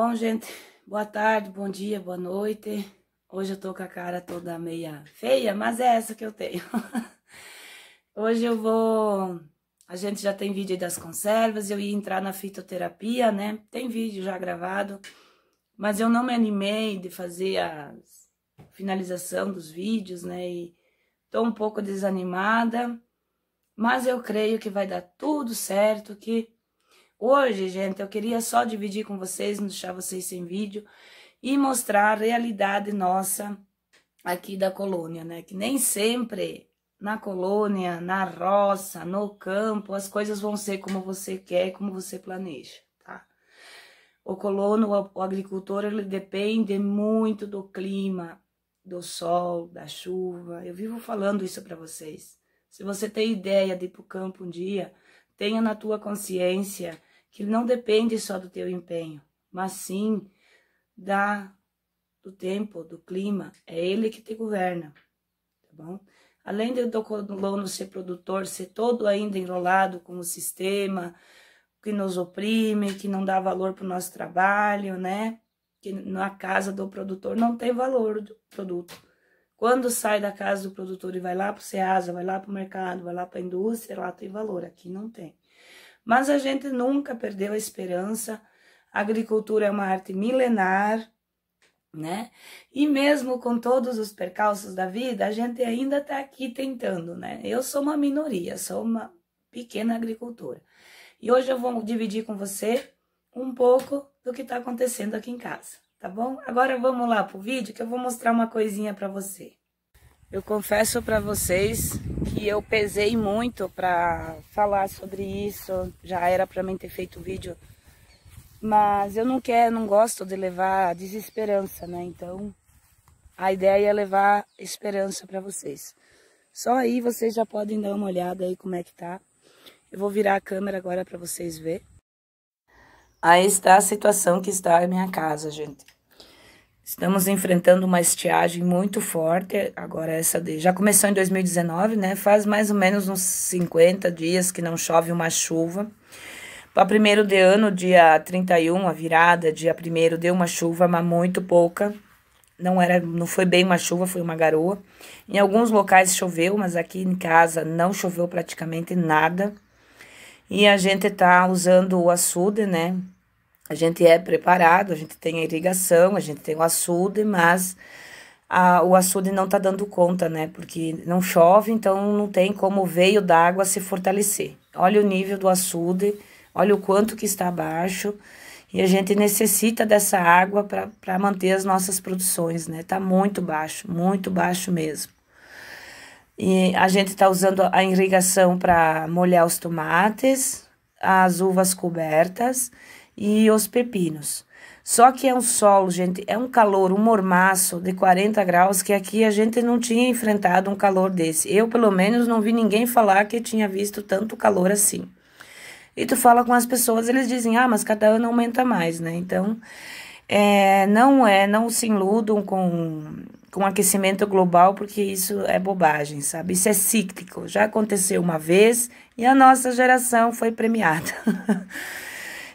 Bom, gente, boa tarde, bom dia, boa noite. Hoje eu tô com a cara toda meia feia, mas é essa que eu tenho. Hoje eu vou. A gente já tem vídeo das conservas, eu ia entrar na fitoterapia, né? Tem vídeo já gravado, mas eu não me animei de fazer a finalização dos vídeos, né? E tô um pouco desanimada, mas eu creio que vai dar tudo certo, que Hoje, gente, eu queria só dividir com vocês, não deixar vocês sem vídeo e mostrar a realidade nossa aqui da colônia, né? Que nem sempre na colônia, na roça, no campo, as coisas vão ser como você quer, como você planeja, tá? O colono, o agricultor, ele depende muito do clima, do sol, da chuva. Eu vivo falando isso para vocês. Se você tem ideia de ir para o campo um dia, tenha na tua consciência que não depende só do teu empenho, mas sim da do tempo, do clima. É ele que te governa, tá bom? Além do colono ser produtor, ser todo ainda enrolado com o sistema que nos oprime, que não dá valor para o nosso trabalho, né? Que na casa do produtor não tem valor do produto. Quando sai da casa do produtor e vai lá para o Ceasa, vai lá para o mercado, vai lá para a indústria, lá tem valor. Aqui não tem. Mas a gente nunca perdeu a esperança. A agricultura é uma arte milenar, né? E mesmo com todos os percalços da vida, a gente ainda está aqui tentando, né? Eu sou uma minoria, sou uma pequena agricultora. E hoje eu vou dividir com você um pouco do que está acontecendo aqui em casa, tá bom? Agora vamos lá pro vídeo que eu vou mostrar uma coisinha para você. Eu confesso para vocês que eu pesei muito para falar sobre isso. Já era para mim ter feito vídeo, mas eu não quero, não gosto de levar desesperança, né? Então, a ideia é levar esperança para vocês. Só aí vocês já podem dar uma olhada aí como é que tá. Eu vou virar a câmera agora para vocês ver. Aí está a situação que está a minha casa, gente. Estamos enfrentando uma estiagem muito forte, agora essa de, já começou em 2019, né? Faz mais ou menos uns 50 dias que não chove uma chuva. Para primeiro de ano, dia 31, a virada, dia primeiro deu uma chuva, mas muito pouca. Não era, não foi bem uma chuva, foi uma garoa. Em alguns locais choveu, mas aqui em casa não choveu praticamente nada. E a gente tá usando o açude, né? A gente é preparado, a gente tem a irrigação, a gente tem o açude, mas a, o açude não está dando conta, né? Porque não chove, então não tem como o veio d'água se fortalecer. Olha o nível do açude, olha o quanto que está abaixo e a gente necessita dessa água para manter as nossas produções, né? Está muito baixo, muito baixo mesmo. E a gente está usando a irrigação para molhar os tomates, as uvas cobertas e os pepinos. Só que é um solo, gente, é um calor, um mormaço de 40 graus que aqui a gente não tinha enfrentado um calor desse. Eu, pelo menos, não vi ninguém falar que tinha visto tanto calor assim. E tu fala com as pessoas, eles dizem, ah, mas cada ano aumenta mais, né? Então, é, não é, não se iludam com, com aquecimento global, porque isso é bobagem, sabe? Isso é cíclico, já aconteceu uma vez e a nossa geração foi premiada.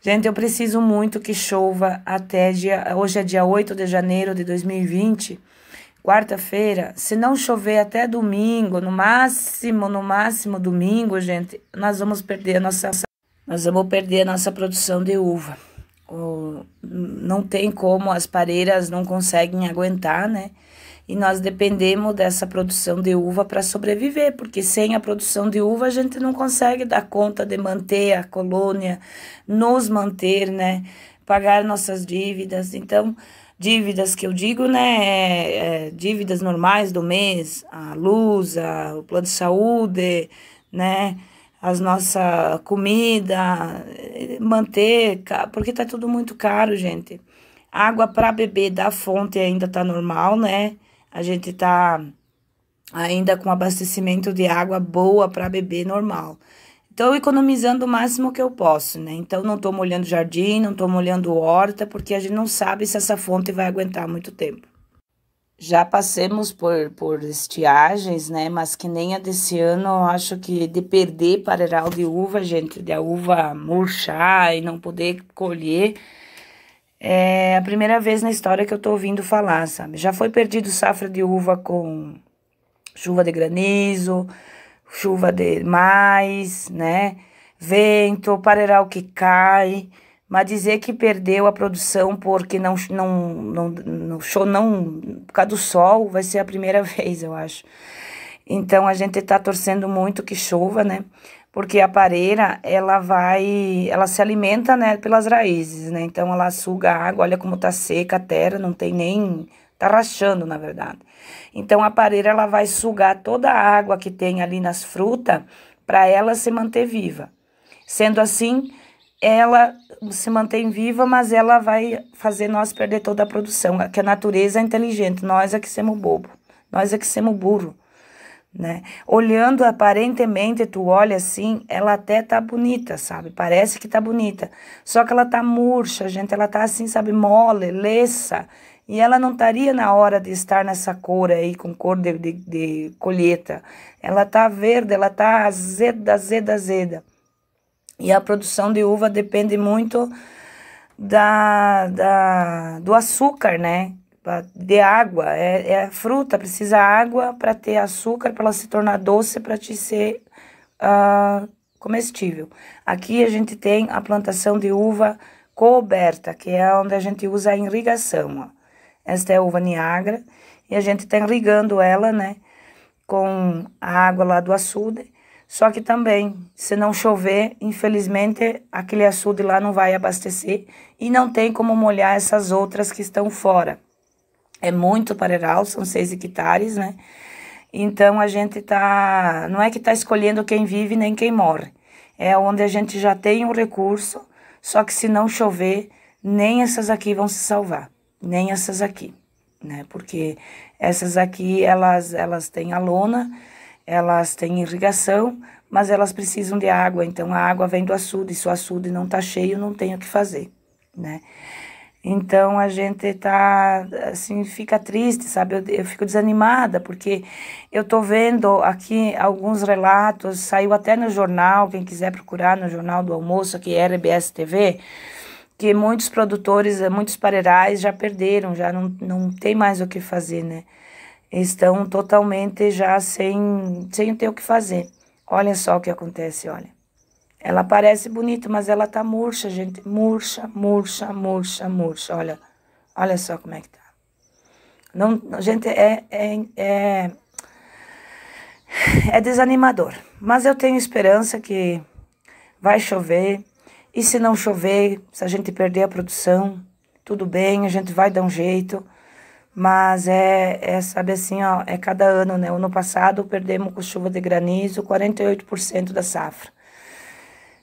Gente, eu preciso muito que chova até dia. Hoje é dia 8 de janeiro de 2020, quarta-feira. Se não chover até domingo, no máximo, no máximo domingo, gente, nós vamos perder a nossa. Nós vamos perder a nossa produção de uva. não tem como, as pareiras não conseguem aguentar, né? e nós dependemos dessa produção de uva para sobreviver, porque sem a produção de uva a gente não consegue dar conta de manter a colônia, nos manter, né? Pagar nossas dívidas. Então, dívidas que eu digo, né? É, é, dívidas normais do mês, a luz, a, o plano de saúde, né? As nossa comida, manter, porque tá tudo muito caro, gente. Água para beber da fonte ainda tá normal, né? a gente tá ainda com abastecimento de água boa para beber normal. Então, economizando o máximo que eu posso, né? Então, não tô molhando jardim, não tô molhando horta, porque a gente não sabe se essa fonte vai aguentar muito tempo. Já passemos por, por estiagens, né? Mas que nem a desse ano, eu acho que de perder pareral de uva, gente, de a uva murchar e não poder colher, é a primeira vez na história que eu tô ouvindo falar, sabe? Já foi perdido safra de uva com chuva de granizo, chuva de mais, né? Vento, o que cai, mas dizer que perdeu a produção porque não não não não show não por causa do sol vai ser a primeira vez, eu acho. Então a gente tá torcendo muito que chova, né? porque a pareira, ela vai, ela se alimenta, né, pelas raízes, né? Então ela suga a água, olha como tá seca a terra, não tem nem tá rachando, na verdade. Então a pareira ela vai sugar toda a água que tem ali nas frutas para ela se manter viva. Sendo assim, ela se mantém viva, mas ela vai fazer nós perder toda a produção, que a natureza é inteligente, nós é que somos bobo, nós é que somos burro né? Olhando aparentemente, tu olha assim, ela até tá bonita, sabe? Parece que tá bonita. Só que ela tá murcha, gente, ela tá assim, sabe, mole, leça. E ela não estaria na hora de estar nessa cor aí, com cor de, de, de colheita. Ela tá verde, ela tá azeda, azeda, azeda. E a produção de uva depende muito da, da, do açúcar, né? de água, é, é fruta, precisa água para ter açúcar, para ela se tornar doce, para te ser uh, comestível. Aqui a gente tem a plantação de uva coberta, que é onde a gente usa a irrigação. Ó. Esta é a uva niagra e a gente está irrigando ela, né, com a água lá do açude. Só que também, se não chover, infelizmente, aquele açude lá não vai abastecer e não tem como molhar essas outras que estão fora é muito Parerau, são seis hectares, né? Então a gente tá, não é que tá escolhendo quem vive nem quem morre. É onde a gente já tem um recurso, só que se não chover, nem essas aqui vão se salvar, nem essas aqui, né? Porque essas aqui elas elas têm a lona, elas têm irrigação, mas elas precisam de água, então a água vem do açude, se o açude não tá cheio, não tem o que fazer, né? Então a gente tá assim, fica triste, sabe? Eu, eu, fico desanimada porque eu tô vendo aqui alguns relatos, saiu até no jornal, quem quiser procurar no jornal do almoço aqui é RBS TV, que muitos produtores, muitos pareirais já perderam, já não, não tem mais o que fazer, né? Estão totalmente já sem sem ter o que fazer. Olha só o que acontece, olha. Ela parece bonita, mas ela tá murcha, gente. Murcha, murcha, murcha, murcha. Olha, olha só como é que tá. Não, gente, é, é, é, é desanimador. Mas eu tenho esperança que vai chover. E se não chover, se a gente perder a produção, tudo bem, a gente vai dar um jeito. Mas é, é sabe assim, ó, é cada ano, né? Ano passado perdemos com chuva de granizo 48% da safra.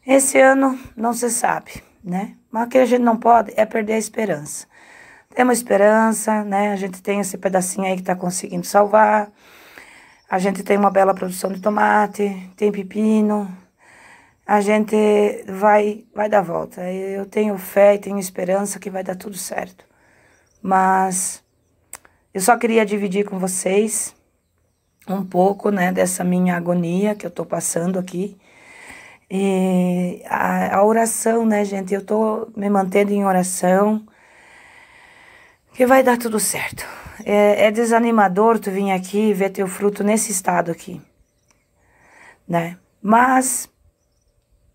Esse ano não se sabe, né? Mas o que a gente não pode é perder a esperança. Temos esperança, né? A gente tem esse pedacinho aí que tá conseguindo salvar. A gente tem uma bela produção de tomate, tem pepino. A gente vai, vai dar volta. Eu tenho fé e tenho esperança que vai dar tudo certo. Mas eu só queria dividir com vocês um pouco, né, dessa minha agonia que eu tô passando aqui e é, a, a oração, né, gente? Eu tô me mantendo em oração. Que vai dar tudo certo. É, é desanimador tu vir aqui e ver teu fruto nesse estado aqui, né? Mas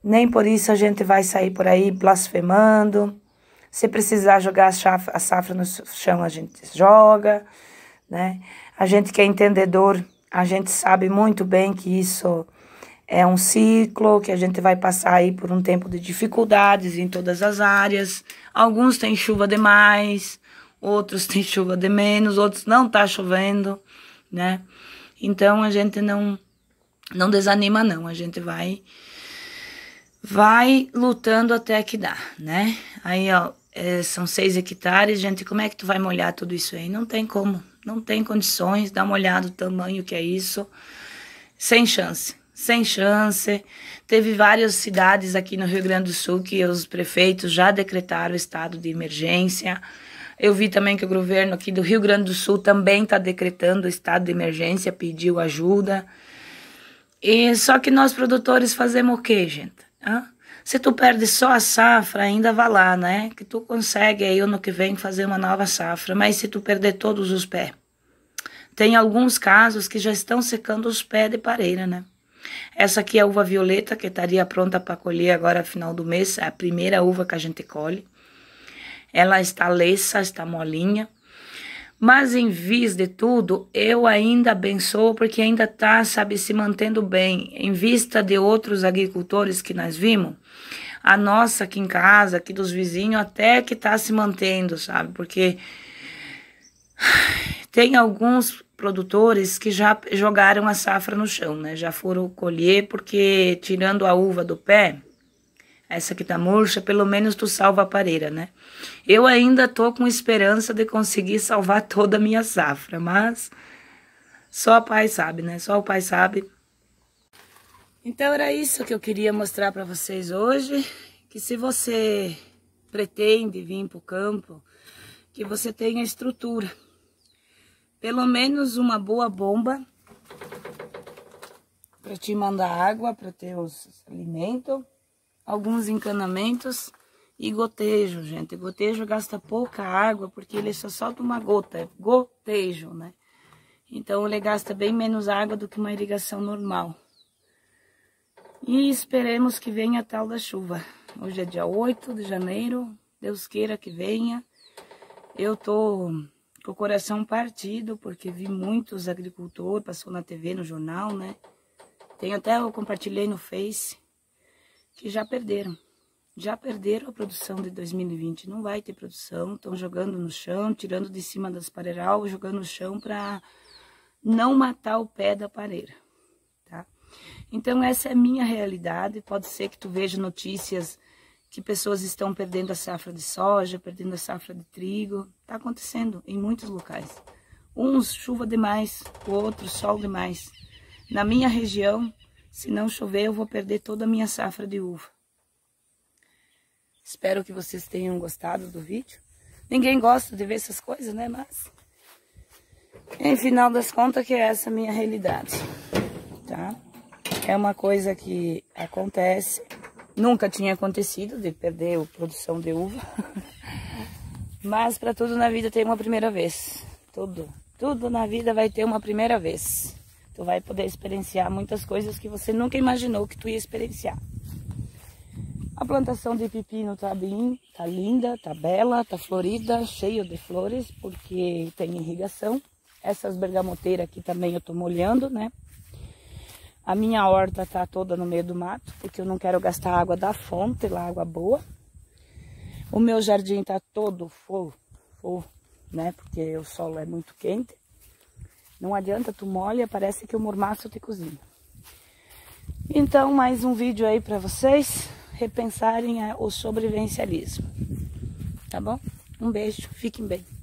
nem por isso a gente vai sair por aí blasfemando. Se precisar jogar a chaf a safra no chão, a gente joga, né? A gente que é entendedor, a gente sabe muito bem que isso é um ciclo que a gente vai passar aí por um tempo de dificuldades em todas as áreas. Alguns têm chuva demais, outros têm chuva de menos, outros não tá chovendo, né? Então a gente não não desanima não, a gente vai vai lutando até que dá, né? Aí ó, é, são seis hectares, gente, como é que tu vai molhar tudo isso aí? Não tem como, não tem condições, dá uma olhada o tamanho que é isso, sem chance sem chance. Teve várias cidades aqui no Rio Grande do Sul que os prefeitos já decretaram estado de emergência. Eu vi também que o governo aqui do Rio Grande do Sul também está decretando estado de emergência, pediu ajuda. E só que nós produtores fazemos o quê, gente? Hã? Se tu perde só a safra, ainda vá lá, né? Que tu consegue aí ano que vem fazer uma nova safra. Mas se tu perder todos os pés, tem alguns casos que já estão secando os pés de pareira, né? Essa aqui é a uva violeta, que estaria pronta para colher agora final do mês. É a primeira uva que a gente colhe. Ela está lessa, está molinha. Mas em vez de tudo, eu ainda abençoo porque ainda está, sabe, se mantendo bem. Em vista de outros agricultores que nós vimos, a nossa aqui em casa, aqui dos vizinhos, até que está se mantendo, sabe? Porque tem alguns produtores que já jogaram a safra no chão, né? Já foram colher, porque tirando a uva do pé, essa que tá murcha, pelo menos tu salva a pareira, né? Eu ainda tô com esperança de conseguir salvar toda a minha safra, mas só o pai sabe, né? Só o pai sabe. Então era isso que eu queria mostrar para vocês hoje, que se você pretende vir para o campo, que você tenha estrutura, pelo menos uma boa bomba para te mandar água para ter os alimentos, alguns encanamentos e gotejo, gente. Gotejo gasta pouca água porque ele é só solta uma gota, é gotejo, né? Então ele gasta bem menos água do que uma irrigação normal. E esperemos que venha a tal da chuva. Hoje é dia 8 de janeiro, Deus queira que venha. Eu tô com o coração partido, porque vi muitos agricultores, passou na TV, no jornal, né? Tem até, eu compartilhei no Face, que já perderam. Já perderam a produção de 2020, não vai ter produção, estão jogando no chão, tirando de cima das pareiral, jogando no chão para não matar o pé da pareira, tá? Então essa é a minha realidade, pode ser que tu veja notícias que pessoas estão perdendo a safra de soja, perdendo a safra de trigo. Está acontecendo em muitos locais. Uns chuva demais, outros sol demais. Na minha região, se não chover, eu vou perder toda a minha safra de uva. Espero que vocês tenham gostado do vídeo. Ninguém gosta de ver essas coisas, né? Mas, em final das contas, que é essa minha realidade, tá? É uma coisa que acontece Nunca tinha acontecido de perder a produção de uva. Mas para tudo na vida tem uma primeira vez. Tudo, tudo na vida vai ter uma primeira vez. Tu vai poder experienciar muitas coisas que você nunca imaginou que tu ia experienciar. A plantação de pepino tá bem, tá linda, tá bela, tá florida, cheio de flores, porque tem irrigação. Essas bergamoteiras aqui também eu tô molhando, né? A minha horta tá toda no meio do mato, porque eu não quero gastar água da fonte, lá água boa. O meu jardim tá todo fofo, fofo, né? Porque o solo é muito quente. Não adianta, tu molha, parece que o mormaço te cozinha. Então, mais um vídeo aí para vocês repensarem é, o sobrevivencialismo. Tá bom? Um beijo, fiquem bem.